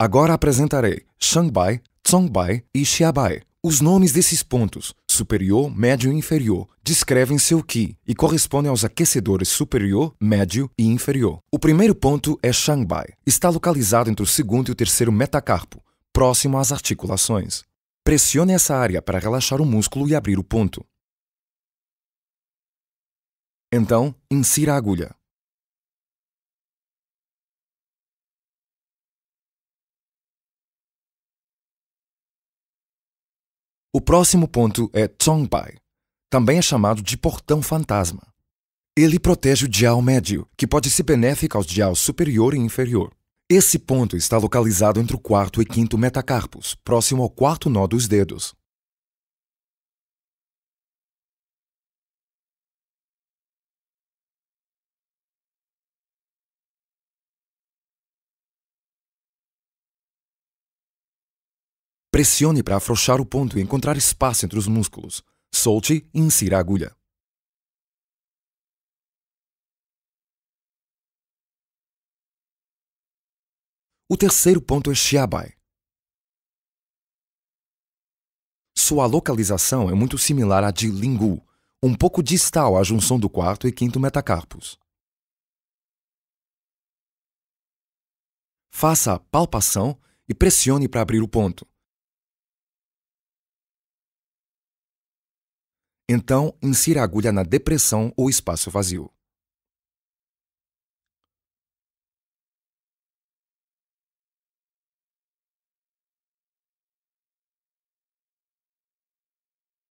Agora apresentarei Shangbai, Tsongbai e Xiabai. Os nomes desses pontos, superior, médio e inferior, descrevem seu Qi e correspondem aos aquecedores superior, médio e inferior. O primeiro ponto é Shangbai. Está localizado entre o segundo e o terceiro metacarpo, próximo às articulações. Pressione essa área para relaxar o músculo e abrir o ponto. Então, insira a agulha. O próximo ponto é Tsongpai, também é chamado de portão fantasma. Ele protege o dial médio, que pode ser benéfico aos dials superior e inferior. Esse ponto está localizado entre o quarto e quinto metacarpos, próximo ao quarto nó dos dedos. Pressione para afrouxar o ponto e encontrar espaço entre os músculos. Solte e insira a agulha. O terceiro ponto é Xiabai. Sua localização é muito similar à de Lingu, um pouco distal à junção do quarto e quinto metacarpos. Faça a palpação e pressione para abrir o ponto. Então, insira a agulha na depressão ou espaço vazio.